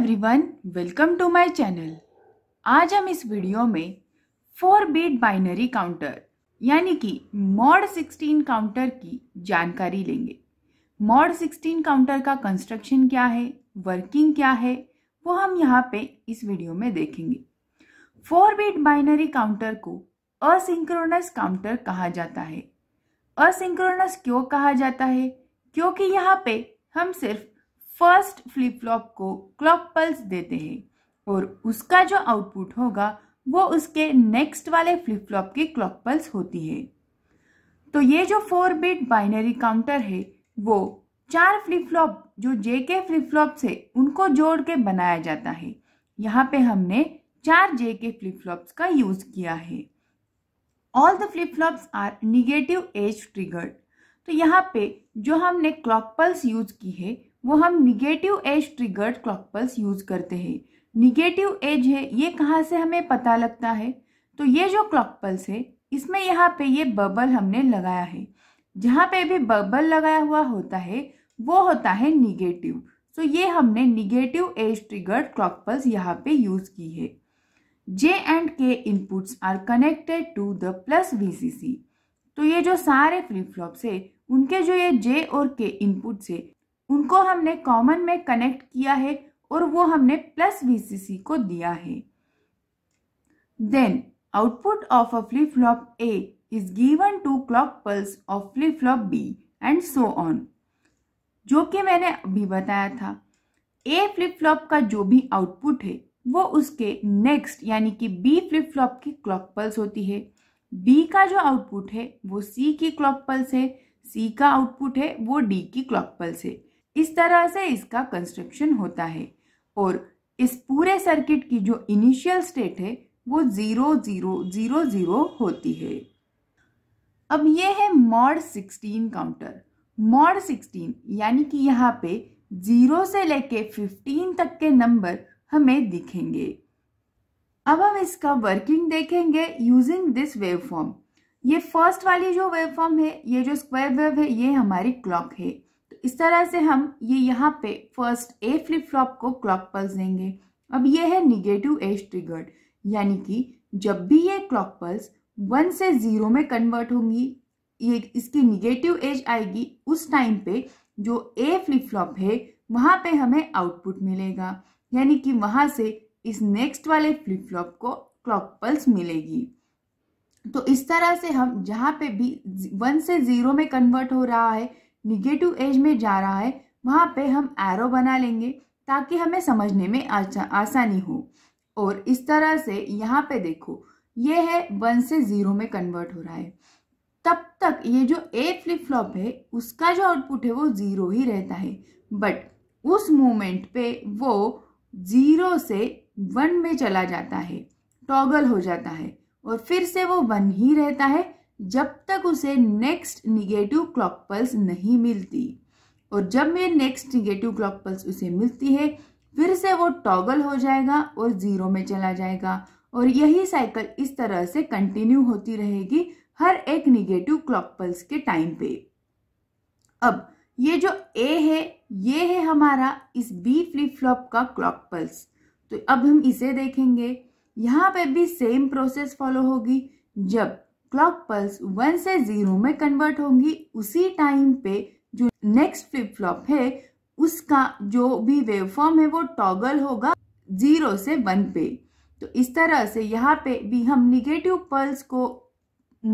everyone welcome to my channel आज हम इस वीडियो में फोर बीट बाइनरी काउंटर यानी कि मॉड 16 काउंटर की जानकारी लेंगे मॉड 16 काउंटर का कंस्ट्रक्शन क्या है वर्किंग क्या है वो हम यहाँ पे इस वीडियो में देखेंगे फोर बीट बाइनरी काउंटर को असिंक्रोनस काउंटर कहा जाता है असिंक्रोनस क्यों कहा जाता है क्योंकि यहाँ पे हम सिर्फ फर्स्ट फ्लिप फ्लॉप को क्लॉक पल्स देते हैं और उसका जो आउटपुट होगा वो उसके नेक्स्ट वाले फ्लिप फ्लॉप की क्लॉक पल्स होती है तो ये जो फोर बिट बाइनरी काउंटर है वो चार फ्लिप फ्लॉप जो जे के फ्लिप फ्लॉप से उनको जोड़ के बनाया जाता है यहाँ पे हमने चार जे के फ्लिप फ्लॉप्स का यूज किया है all the flip flops are negative edge triggered तो यहाँ पे जो हमने क्लॉक पल्स यूज की है वो हम negative edge triggered clock pulse use करते हैं निगेटिव एज है ये कहाँ से हमें पता लगता है तो ये जो क्लॉक पल्स है इसमें यहाँ पे ये बबल हमने लगाया है जहाँ पे भी बबल लगाया हुआ होता है वो होता है निगेटिव सो तो ये हमने negative edge triggered clock pulse यहाँ पे यूज की है J and K inputs are connected to the plus V तो ये जो सारे फ्लिप फ्लॉप्स है उनके जो ये जे और के इनपुट्स है उनको हमने कॉमन में कनेक्ट किया है और वो हमने प्लस वीसीसी को दिया है then output of a flip flop A is given to clock pulse of flip flop B and so on जो कि मैंने अभी बताया था ए फ्लिप फ्लॉप का जो भी आउटपुट है वो उसके नेक्स्ट यानी कि बी फ्लिप फ्लॉप की क्लॉक पल्स होती है बी का जो आउटपुट है वो सी की क्लॉक पल्स है सी का आउटपुट है वो डी की क्लॉक पल्स है इस तरह से इसका कंस्ट्रक्शन होता है और इस पूरे सर्किट की जो इनिशियल स्टेट है वो जीरो जीरो जीरो जीरो होती है अब ये है mod sixteen counter mod sixteen यानी कि यहाँ पे जीरो से लेके फिफ्टीन तक के नंबर हमें दिखेंगे अब हम इसका वर्किंग देखेंगे यूजिंग दिस वेवफॉर्म ये फर्स्ट वाली जो वेवफॉर्म है ये जो स्क्वायर वेव है ये हमारी क्लॉक है इस तरह से हम ये यहाँ पे फर्स्ट ए फ्लिप फ्लॉप को क्लॉक पल्स देंगे अब ये है निगेटिव एज ट्रिगर्ड यानी कि जब भी ये क्लॉक पल्स वन से जीरो में कन्वर्ट होंगी ये इसकी निगेटिव एज आएगी उस टाइम पे जो ए फ्लिप फ्लॉप है वहाँ पे हमें आउटपुट मिलेगा यानी कि वहाँ से इस नेक्स्ट वाले फ्लिप फ्लॉप को क्लॉक पल्स मिलेगी तो इस तरह से हम जहाँ पे भी वन से ज़ीरो में कन्वर्ट हो रहा है निगेटिव एज में जा रहा है वहाँ पे हम एरो बना लेंगे ताकि हमें समझने में आसा, आसानी हो और इस तरह से यहाँ पे देखो ये है वन से ज़ीरो में कन्वर्ट हो रहा है तब तक ये जो ए फ्लिप फ्लॉप है उसका जो आउटपुट है वो ज़ीरो ही रहता है बट उस मोमेंट पे वो ज़ीरो से वन में चला जाता है टॉगल हो जाता है और फिर से वो वन ही रहता है जब तक उसे नेक्स्ट निगेटिव क्लॉक पल्स नहीं मिलती और जब ये नेक्स्ट निगेटिव क्लॉक पल्स उसे मिलती है फिर से वो टॉगल हो जाएगा और ज़ीरो में चला जाएगा और यही साइकिल इस तरह से कंटिन्यू होती रहेगी हर एक निगेटिव क्लॉक पल्स के टाइम पे अब ये जो ए है ये है हमारा इस बी फ्लिप फ्लॉप का क्लॉक पल्स तो अब हम इसे देखेंगे यहाँ पे भी सेम प्रोसेस फॉलो होगी जब क्लॉक पल्स वन से जीरो में कन्वर्ट होंगी उसी टाइम पे जो नेक्स्ट फ्लिप फ्लॉप है उसका जो भी वेवफॉर्म है वो टॉगल होगा जीरो से वन पे तो इस तरह से यहाँ पे भी हम निगेटिव पल्स को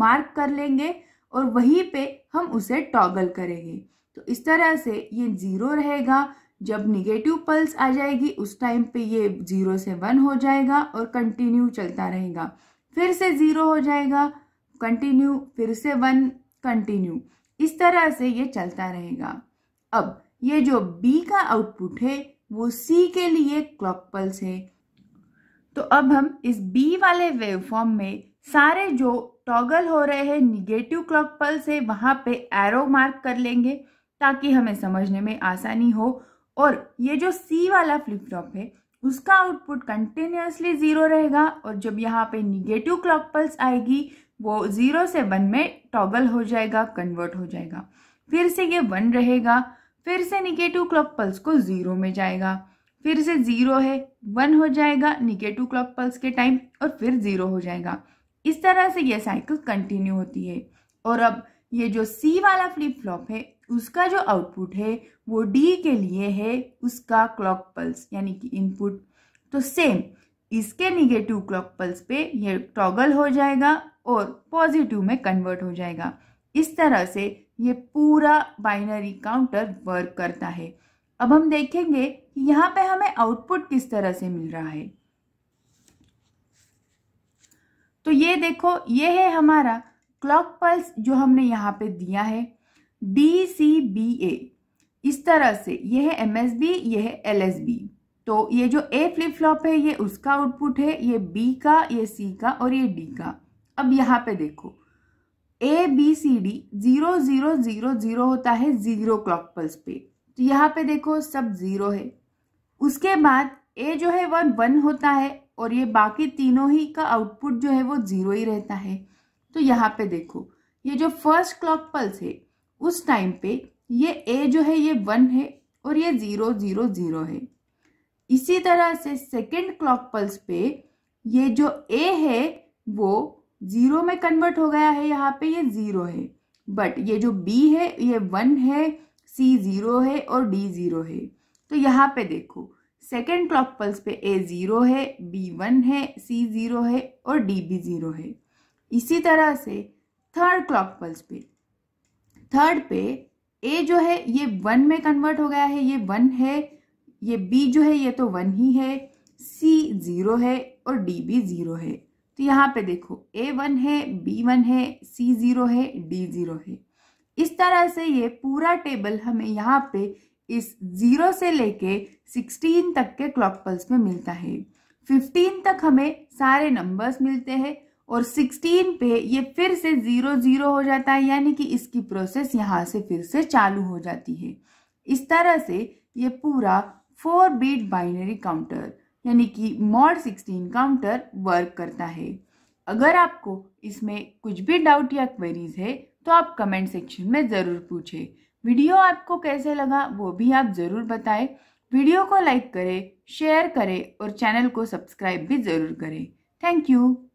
मार्क कर लेंगे और वहीं पे हम उसे टॉगल करेंगे तो इस तरह से ये जीरो रहेगा जब निगेटिव पल्स आ जाएगी उस टाइम पे ये जीरो से वन हो जाएगा और कंटिन्यू चलता रहेगा फिर से जीरो हो जाएगा कंटिन्यू फिर से वन कंटिन्यू इस तरह से ये चलता रहेगा अब ये जो बी का आउटपुट है वो सी के लिए क्लॉक पल्स है तो अब हम इस बी वाले वेव फॉर्म में सारे जो टॉगल हो रहे हैं निगेटिव क्लॉक पल्स है वहाँ पे एरो मार्क कर लेंगे ताकि हमें समझने में आसानी हो और ये जो सी वाला फ्लिप फ्लॉप है उसका आउटपुट कंटिन्यूसली ज़ीरो रहेगा और जब यहाँ पे निगेटिव क्लॉक पल्स आएगी वो ज़ीरो से वन में टॉगल हो जाएगा कन्वर्ट हो जाएगा फिर से ये वन रहेगा फिर से निगेटिव क्लॉक पल्स को ज़ीरो में जाएगा फिर से ज़ीरो है वन हो जाएगा निगेटिव क्लॉक पल्स के टाइम और फिर ज़ीरो हो जाएगा इस तरह से ये साइकिल कंटिन्यू होती है और अब ये जो सी वाला फ्लिप फ्लॉप है उसका जो आउटपुट है वो डी के लिए है उसका क्लॉक पल्स यानी कि इनपुट तो सेम इसके निगेटिव क्लॉक पल्स पे ये टॉगल हो जाएगा और पॉजिटिव में कन्वर्ट हो जाएगा इस तरह से ये पूरा बाइनरी काउंटर वर्क करता है अब हम देखेंगे कि यहाँ पे हमें आउटपुट किस तरह से मिल रहा है तो ये देखो ये है हमारा क्लॉक पल्स जो हमने यहाँ पे दिया है डी सी बी ए इस तरह से यह है एम एस बी यह है एल एस बी तो ये जो ए फ्लिप फ्लॉप है ये उसका आउटपुट है ये बी का ये सी का और ये डी का अब यहाँ पे देखो A B C D zero zero zero zero होता है जीरो क्लॉक पल्स पे तो यहाँ पे देखो सब जीरो है उसके बाद ए जो है वन वन होता है और ये बाकी तीनों ही का आउटपुट जो है वो जीरो ही रहता है तो यहाँ पे देखो ये जो फर्स्ट क्लॉक पल्स है उस टाइम पे ये ए जो है ये वन है और ये जीरो जीरो जीरो है इसी तरह से सेकेंड क्लॉक पल्स पे ये जो ए है वो जीरो में कन्वर्ट हो गया है यहाँ पे ये जीरो है बट ये जो बी है ये वन है सी जीरो है और डी जीरो है तो यहाँ पे देखो सेकेंड क्लॉक पल्स पे ए ज़ीरो है बी वन है सी ज़ीरो है और डी भी ज़ीरो है इसी तरह से थर्ड क्लॉक पल्स पे थर्ड पे ए जो है ये वन में कन्वर्ट हो गया है ये वन है ये बी जो है ये तो वन ही है सी ज़ीरो है और डी भी ज़ीरो है तो यहाँ पे देखो ए वन है बी वन है सी ज़ीरो है डी ज़ीरो है इस तरह से ये पूरा टेबल हमें यहाँ पे इस ज़ीरो से लेके सिक्सटीन तक के क्लॉक पल्स में मिलता है फिफ्टीन तक हमें सारे नंबर्स मिलते हैं और सिक्सटीन पे ये फिर से ज़ीरो ज़ीरो हो जाता है यानी कि इसकी प्रोसेस यहाँ से फिर से चालू हो जाती है इस तरह से ये पूरा फोर बीट बाइनरी काउंटर यानी कि मॉड सिक्सटीन काउंटर वर्क करता है अगर आपको इसमें कुछ भी डाउट या क्वेरीज है तो आप कमेंट सेक्शन में ज़रूर पूछें वीडियो आपको कैसे लगा वो भी आप ज़रूर बताएं वीडियो को लाइक करें शेयर करें और चैनल को सब्सक्राइब भी ज़रूर करें थैंक यू